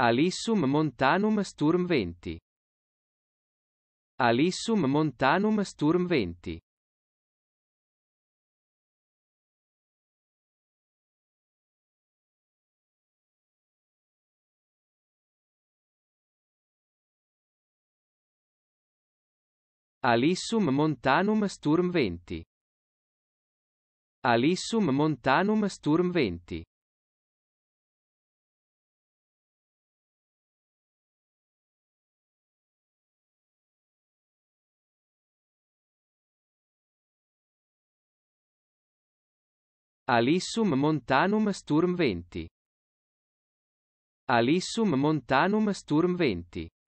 Alissum montanum sturm 20. Alissum montanum sturm 20. Alissum montanum sturm 20. Alissum montanum sturm 20. Alissum montanum sturm 20. Alissum montanum sturm 20.